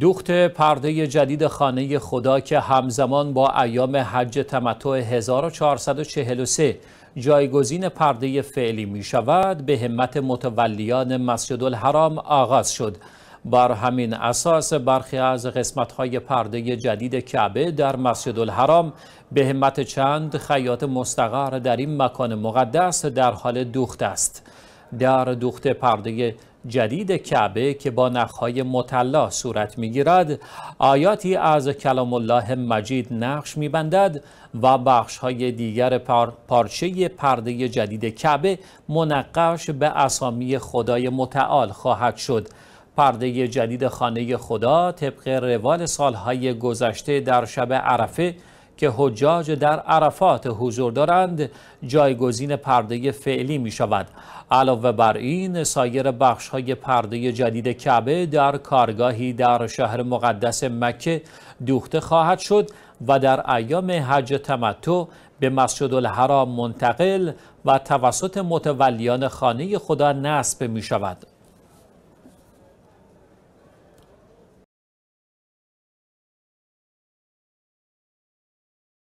دوخت پرده جدید خانه خدا که همزمان با ایام حج تمتع 1443 جایگزین پرده فعلی می شود به همت متولیان مسجد الحرام آغاز شد. بر همین اساس برخی از قسمت پرده جدید کعبه در مسجد الحرام به همت چند خیاط مستقر در این مکان مقدس در حال دوخت است. در دوخت پرده جدید کعبه که با نخهای مطلا صورت میگیرد آیاتی از کلام الله مجید نقش میبندد و بخشهای دیگر پارچه پرده جدید کعبه منقش به اسامی خدای متعال خواهد شد پرده جدید خانه خدا طبق روال سالهای گذشته در شب عرفه که حجاج در عرفات حضور دارند جایگزین پرده فعلی می شود علاوه بر این سایر بخش های پرده جدید کعبه در کارگاهی در شهر مقدس مکه دوخته خواهد شد و در ایام حج تمتع به مسجد الحرام منتقل و توسط متولیان خانه خدا نصب می شود